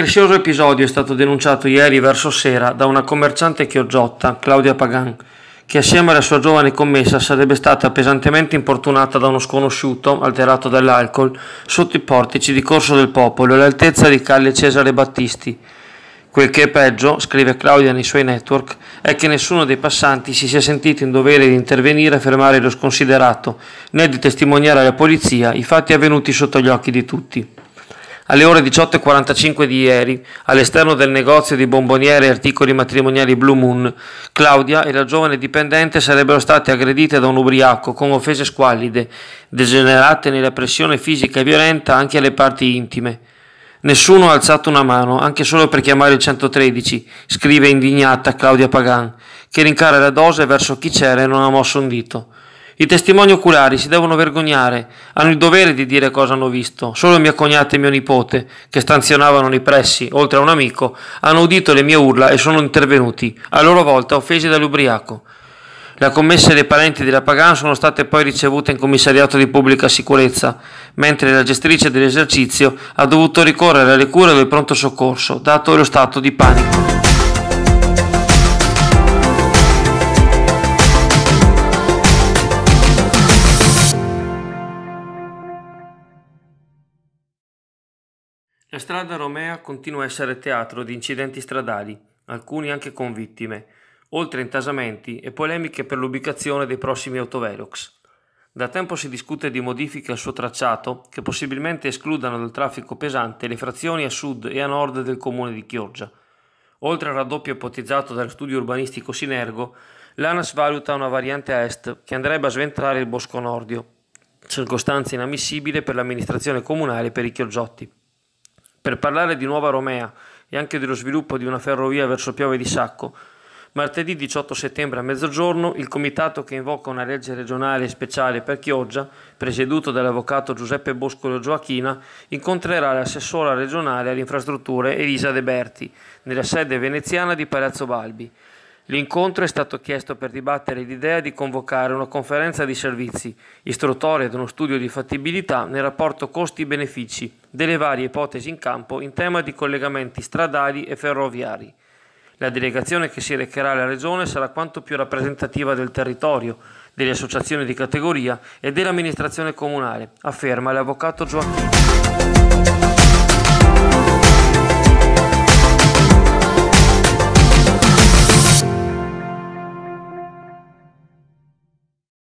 increscioso episodio è stato denunciato ieri verso sera da una commerciante chioggiotta, Claudia Pagan, che assieme alla sua giovane commessa sarebbe stata pesantemente importunata da uno sconosciuto, alterato dall'alcol, sotto i portici di Corso del Popolo all'altezza di Calle Cesare Battisti. Quel che è peggio, scrive Claudia nei suoi network, è che nessuno dei passanti si sia sentito in dovere di intervenire a fermare lo sconsiderato, né di testimoniare alla polizia i fatti avvenuti sotto gli occhi di tutti alle ore 18.45 di ieri, all'esterno del negozio di bomboniere e articoli matrimoniali Blue Moon, Claudia e la giovane dipendente sarebbero state aggredite da un ubriaco con offese squallide, degenerate nella pressione fisica e violenta anche alle parti intime. Nessuno ha alzato una mano, anche solo per chiamare il 113, scrive indignata Claudia Pagan, che rincara la dose verso chi c'era e non ha mosso un dito. I testimoni oculari si devono vergognare, hanno il dovere di dire cosa hanno visto. Solo mia cognata e mio nipote, che stanzionavano nei pressi, oltre a un amico, hanno udito le mie urla e sono intervenuti, a loro volta offesi dall'ubriaco. Le commesse dei parenti della Pagan sono state poi ricevute in commissariato di pubblica sicurezza, mentre la gestrice dell'esercizio ha dovuto ricorrere alle cure del pronto soccorso, dato lo stato di panico. La strada romea continua a essere teatro di incidenti stradali, alcuni anche con vittime, oltre a intasamenti e polemiche per l'ubicazione dei prossimi autovelox. Da tempo si discute di modifiche al suo tracciato che possibilmente escludano dal traffico pesante le frazioni a sud e a nord del comune di Chioggia. Oltre al raddoppio ipotizzato dal studio urbanistico Sinergo, l'ANAS valuta una variante a est che andrebbe a sventrare il Bosco Nordio, circostanza inammissibile per l'amministrazione comunale e per i chioggiotti per parlare di Nuova Romea e anche dello sviluppo di una ferrovia verso Piove di Sacco. Martedì 18 settembre a mezzogiorno il comitato che invoca una legge regionale speciale per Chioggia, presieduto dall'avvocato Giuseppe Boscolo Gioacchina, incontrerà l'assessora regionale alle infrastrutture Elisa De Berti nella sede veneziana di Palazzo Balbi L'incontro è stato chiesto per dibattere l'idea di convocare una conferenza di servizi, istruttoria ad uno studio di fattibilità nel rapporto costi-benefici delle varie ipotesi in campo in tema di collegamenti stradali e ferroviari. La delegazione che si recherà alla Regione sarà quanto più rappresentativa del territorio, delle associazioni di categoria e dell'amministrazione comunale, afferma l'avvocato Gioacchino.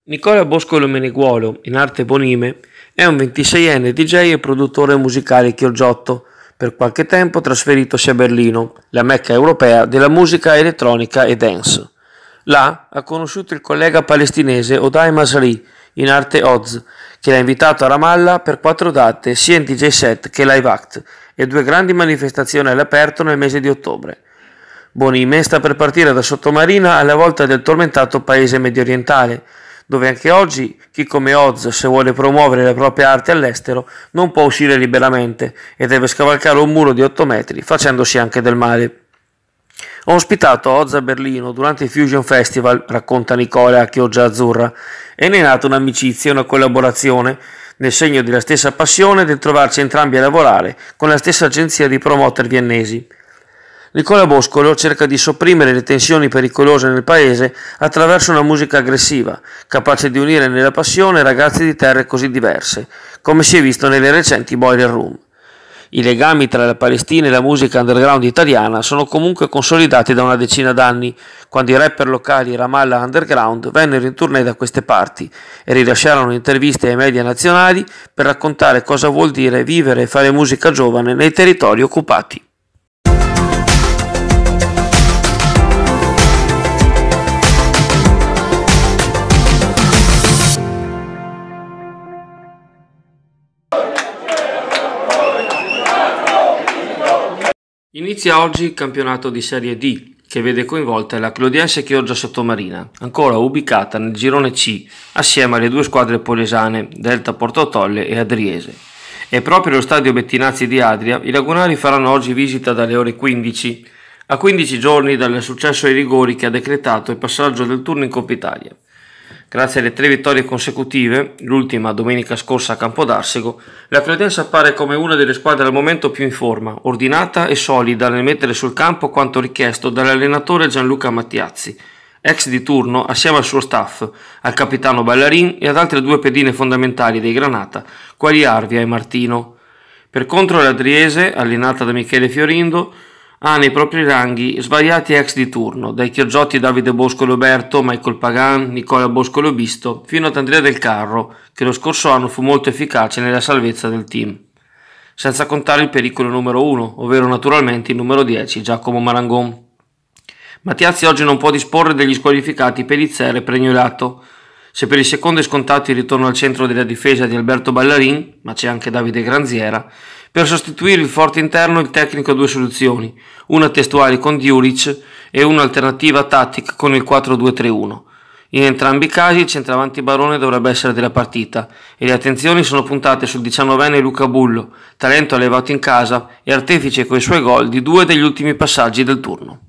Nicola Boscolo Meneguolo, in arte Bonime, è un 26enne DJ e produttore musicale chioggiotto, per qualche tempo trasferitosi a Berlino, la mecca europea della musica elettronica e dance. Là ha conosciuto il collega palestinese Odai Masri, in arte Oz, che l'ha invitato a Ramallah per quattro date sia in DJ set che live act e due grandi manifestazioni all'aperto nel mese di ottobre. Bonime sta per partire da Sottomarina alla volta del tormentato paese mediorientale, dove anche oggi chi come Oz, se vuole promuovere la propria arte all'estero, non può uscire liberamente e deve scavalcare un muro di 8 metri facendosi anche del male. Ho ospitato Oz a Berlino durante il Fusion Festival, racconta Nicola a Chioggia Azzurra, e ne è nata un'amicizia e una collaborazione nel segno della stessa passione del trovarci entrambi a lavorare con la stessa agenzia di promoter viennesi. Nicola Boscolo cerca di sopprimere le tensioni pericolose nel paese attraverso una musica aggressiva, capace di unire nella passione ragazzi di terre così diverse, come si è visto nelle recenti Boiler Room. I legami tra la Palestina e la musica underground italiana sono comunque consolidati da una decina d'anni, quando i rapper locali Ramallah Underground vennero in tournée da queste parti e rilasciarono interviste ai media nazionali per raccontare cosa vuol dire vivere e fare musica giovane nei territori occupati. Inizia oggi il campionato di Serie D che vede coinvolta la Clodiense Chioggia Sottomarina, ancora ubicata nel girone C assieme alle due squadre polesane Delta Portotolle e Adriese. E proprio allo stadio Bettinazzi di Adria i lagunari faranno oggi visita dalle ore 15, a 15 giorni dal successo ai rigori che ha decretato il passaggio del turno in Coppa Italia. Grazie alle tre vittorie consecutive, l'ultima domenica scorsa a Campodarsego, la Credenza appare come una delle squadre al momento più in forma, ordinata e solida nel mettere sul campo quanto richiesto dall'allenatore Gianluca Mattiazzi, ex di turno assieme al suo staff, al capitano Ballarin e ad altre due pedine fondamentali dei Granata, quali Arvia e Martino. Per contro la Driese, allenata da Michele Fiorindo, ha ah, nei propri ranghi svariati ex di turno, dai Chioggiotti Davide Bosco Berto, Michael Pagan, Nicola Bosco Lobisto, fino ad Andrea Del Carro, che lo scorso anno fu molto efficace nella salvezza del team. Senza contare il pericolo numero 1, ovvero naturalmente il numero 10, Giacomo Marangon. Mattiazzi oggi non può disporre degli squalificati Pelizzer e Pregnolato. Se per il secondo è scontato il ritorno al centro della difesa di Alberto Ballarin, ma c'è anche Davide Granziera, per sostituire il forte interno il tecnico ha due soluzioni, una testuale con Djuric e un'alternativa tattica con il 4-2-3-1. In entrambi i casi il centravanti Barone dovrebbe essere della partita e le attenzioni sono puntate sul 19enne Luca Bullo, talento allevato in casa e artefice coi suoi gol di due degli ultimi passaggi del turno.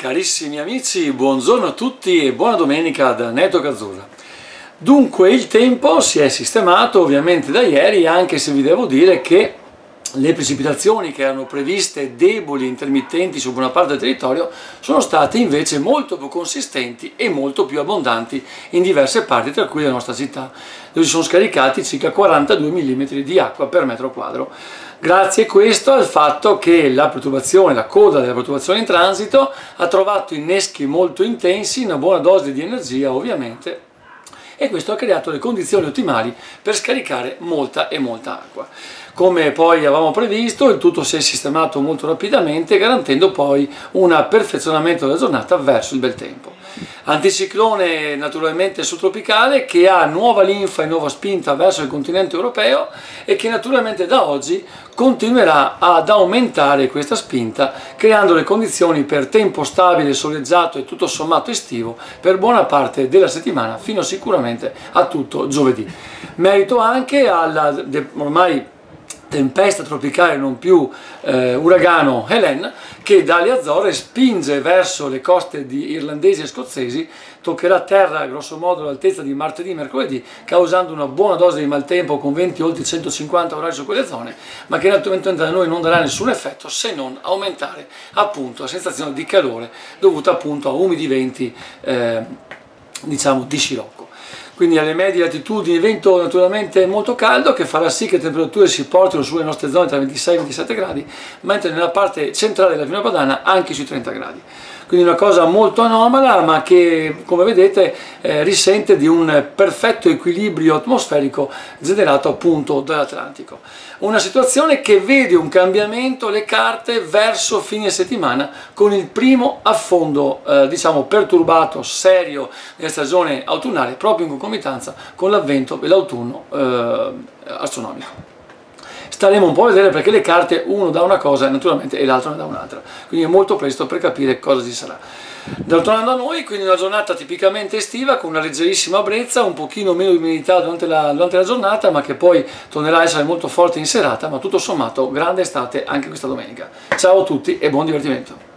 Carissimi amici, buongiorno a tutti e buona domenica da Neto Cazzurra. Dunque il tempo si è sistemato ovviamente da ieri anche se vi devo dire che le precipitazioni che erano previste deboli e intermittenti su buona parte del territorio sono state invece molto più consistenti e molto più abbondanti in diverse parti, tra cui la nostra città, dove si sono scaricati circa 42 mm di acqua per metro quadro grazie a questo al fatto che la perturbazione, la coda della perturbazione in transito ha trovato inneschi molto intensi, una buona dose di energia ovviamente e questo ha creato le condizioni ottimali per scaricare molta e molta acqua. Come poi avevamo previsto, il tutto si è sistemato molto rapidamente garantendo poi un perfezionamento della giornata verso il bel tempo anticiclone naturalmente subtropicale che ha nuova linfa e nuova spinta verso il continente europeo e che naturalmente da oggi continuerà ad aumentare questa spinta creando le condizioni per tempo stabile, soleggiato e tutto sommato estivo per buona parte della settimana fino sicuramente a tutto giovedì. Merito anche alla ormai tempesta tropicale non più eh, uragano Helen che dalle Azzorre spinge verso le coste di irlandesi e scozzesi toccherà terra grossomodo all'altezza di martedì e mercoledì causando una buona dose di maltempo con venti oltre 150 orari su quelle zone ma che naturalmente da noi non darà nessun effetto se non aumentare appunto la sensazione di calore dovuta appunto a umidi venti eh, diciamo di scirocco quindi alle medie latitudini, vento naturalmente molto caldo che farà sì che le temperature si portino sulle nostre zone tra 26 e 27 gradi, mentre nella parte centrale della Pianura Padana anche sui 30 gradi. Quindi una cosa molto anomala ma che come vedete eh, risente di un perfetto equilibrio atmosferico generato appunto dall'Atlantico. Una situazione che vede un cambiamento le carte verso fine settimana con il primo affondo eh, diciamo perturbato, serio della stagione autunnale proprio in concomitanza concomitanza con l'avvento dell'autunno eh, astronomico. Staremo un po' a vedere perché le carte uno dà una cosa naturalmente e l'altro ne dà un'altra, quindi è molto presto per capire cosa ci sarà. Tornando a noi, quindi una giornata tipicamente estiva con una leggerissima brezza, un pochino meno di umidità durante la, durante la giornata, ma che poi tornerà a essere molto forte in serata, ma tutto sommato grande estate anche questa domenica. Ciao a tutti e buon divertimento!